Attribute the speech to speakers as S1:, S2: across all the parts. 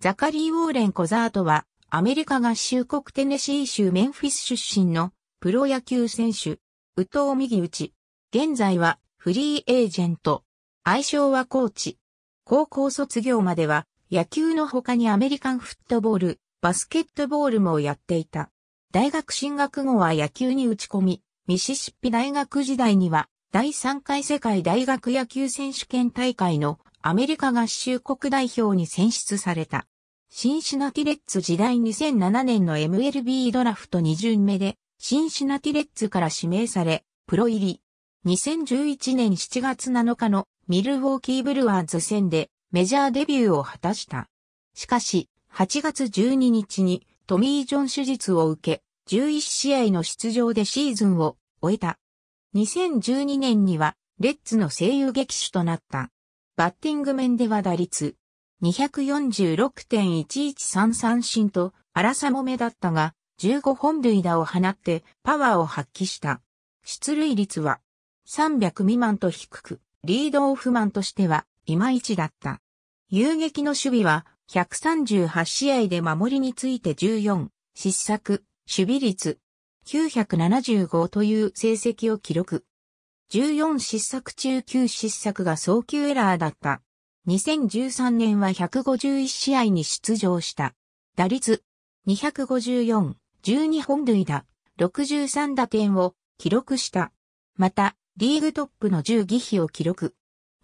S1: ザカリー・ウォーレン・コザートは、アメリカ合衆国テネシー州メンフィス出身のプロ野球選手、宇藤右ウチ。現在はフリーエージェント。愛称はコーチ。高校卒業までは野球の他にアメリカンフットボール、バスケットボールもやっていた。大学進学後は野球に打ち込み、ミシシッピ大学時代には第3回世界大学野球選手権大会のアメリカ合衆国代表に選出された。シンシナティレッツ時代2007年の MLB ドラフト2巡目で、シンシナティレッツから指名され、プロ入り。2011年7月7日のミルウォーキーブルワーズ戦でメジャーデビューを果たした。しかし、8月12日にトミー・ジョン手術を受け、11試合の出場でシーズンを終えた。2012年にはレッツの声優劇手となった。バッティング面では打率246.113三振と荒さも目だったが、15本塁打を放ってパワーを発揮した。出塁率は300未満と低く、リードオフマンとしてはいまいちだった。遊撃の守備は138試合で守りについて14、失策、守備率975という成績を記録。14失策中9失策が早急エラーだった。2013年は151試合に出場した。打率254、12本塁打、63打点を記録した。また、リーグトップの10議費を記録。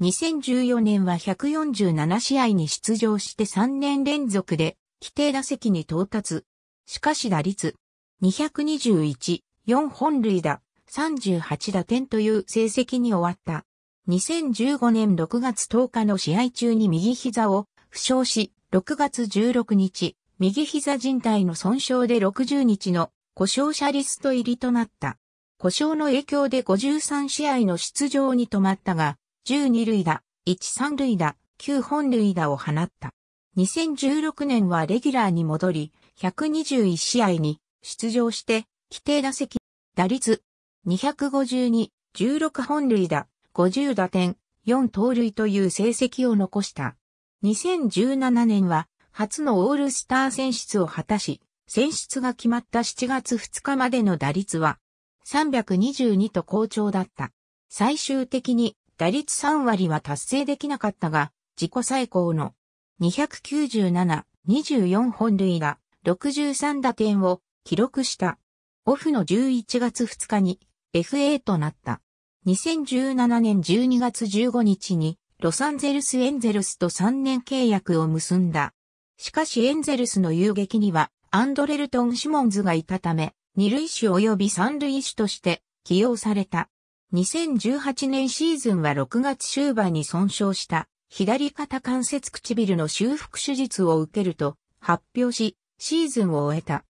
S1: 2014年は147試合に出場して3年連続で規定打席に到達。しかし打率221、4本塁打、38打点という成績に終わった。2015年6月10日の試合中に右膝を負傷し、6月16日、右膝人帯の損傷で60日の故障者リスト入りとなった。故障の影響で53試合の出場に止まったが、12塁打、13塁打、9本塁打を放った。2016年はレギュラーに戻り、121試合に出場して、規定打席、打率、252、16本塁打、50打点、4盗塁という成績を残した。2017年は初のオールスター選出を果たし、選出が決まった7月2日までの打率は322と好調だった。最終的に打率3割は達成できなかったが、自己最高の297、24本塁打、63打点を記録した。オフの11月2日に FA となった。2017年12月15日にロサンゼルスエンゼルスと3年契約を結んだ。しかしエンゼルスの遊撃にはアンドレルトン・シモンズがいたため、二塁手及び三塁手として起用された。2018年シーズンは6月終盤に損傷した左肩関節唇の修復手術を受けると発表し、シーズンを終えた。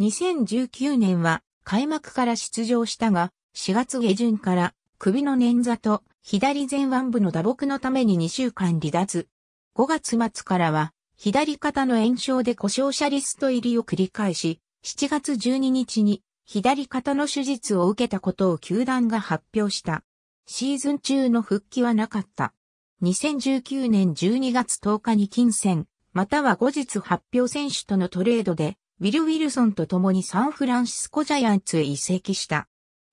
S1: 2019年は開幕から出場したが、4月下旬から首の捻挫と左前腕部の打撲のために2週間離脱。5月末からは左肩の炎症で故障者リスト入りを繰り返し、7月12日に左肩の手術を受けたことを球団が発表した。シーズン中の復帰はなかった。2019年12月10日に金銭、または後日発表選手とのトレードで、ウィル・ウィルソンと共にサンフランシスコジャイアンツへ移籍した。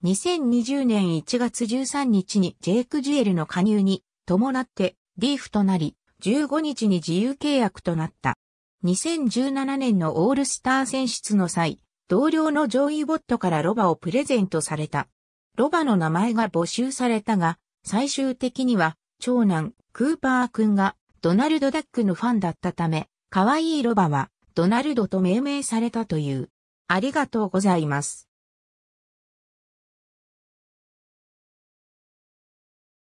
S1: 2020年1月13日にジェイク・ジュエルの加入に伴ってリーフとなり、15日に自由契約となった。2017年のオールスター選出の際、同僚のジョイ・ボットからロバをプレゼントされた。ロバの名前が募集されたが、最終的には、長男、クーパー君が、ドナルド・ダックのファンだったため、可愛いロバは、ドナルドと命名されたという。ありがとうございます。